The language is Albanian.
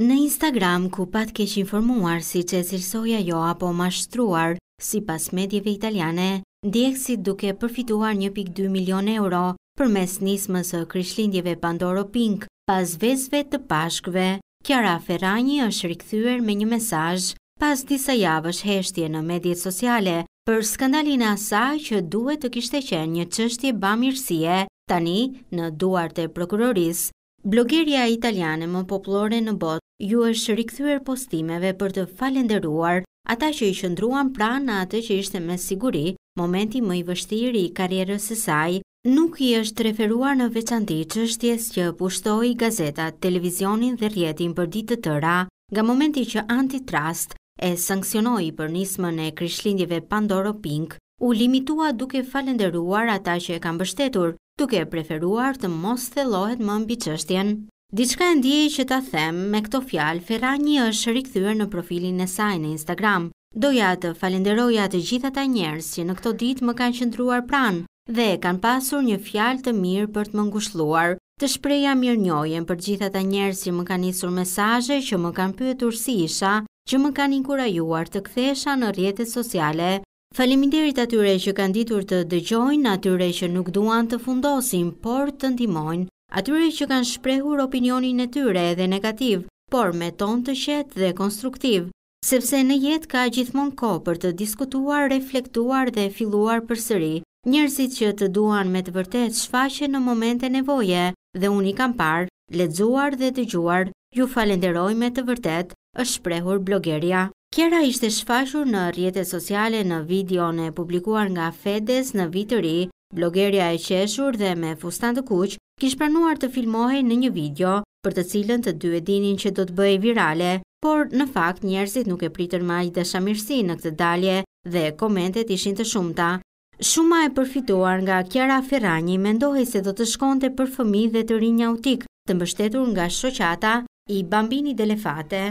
Në Instagram, ku pat kesh informuar si që cilësoja jo apo mashtruar, si pas medjeve italiane, djekësit duke përfituar 1.2 milion euro për mes nismës e kryshlindjeve Pandoro Pink pas vezve të pashkve, Kjara Ferani është rikthyer me një mesaj pas disa javësh heshtje në medjet sociale për skandalin asaj që duhet të kishte qenë një qështje bamirësie tani në duart e prokuroris. Blogeria italiane më poplore në bot ju është rikëthyër postimeve për të falenderuar ata që i shëndruan pra në atë që ishte me siguri momenti më i vështiri i karierës e saj, nuk i është referuar në veçanti që që pushtoi gazetat, televizionin dhe rjetin për ditë të tëra, nga momenti që antitrust e sankcionoi për nismën e kryshlindjeve Pandoro Pink, u limitua duke falenderuar ata që e kam bështetur, duke preferuar të mos thelohet më mbi qështjen. Diçka e ndjej që ta them me këto fjalë, Ferrani është rikthyer në profilin e saj në Instagram. Doja të falenderoja të gjithë ata njerëz që në këto ditë më kanë qëndruar pranë dhe kanë pasur një fjalë të mirë për të më ngushëlluar. Të shpreja mirënjohjen për gjithatë ata njerëz që më kanë nisur mesazhe, që më kanë pyetur si isha, që më kanë inkurajuar të kthesha në rrjetet sociale. Faleminderit atyre që kanë ditur të dëgjojnë, atyre që nuk duan të fundosin, por të ndihmojnë atyre që kanë shprehur opinionin e tyre edhe negativ, por me ton të qetë dhe konstruktiv, sepse në jetë ka gjithmonë kohë për të diskutuar, reflektuar dhe filluar përsëri. Njerëzit që të duan me të vërtetë shfaqen në momente nevoje dhe unë i kam parë, lexuar dhe dëgjuar. Ju falenderoj me të vërtetë, është shprehur blogeria. Kjera ishte shfashur në rjetët sociale në video në publikuar nga Fedes në vitëri, blogeria e qeshur dhe me fustan të kuqë, kishë pranuar të filmohej në një video për të cilën të dy e dinin që do të bëjë virale, por në fakt njerëzit nuk e pritër ma i shamirësi në këtë dalje dhe komentet ishin të shumëta. Shuma e përfituar nga Kjara Ferranji mendohi se do të shkonte për fëmi dhe të rinja utik të mbështetur nga shoqata i bambini dhe lefate.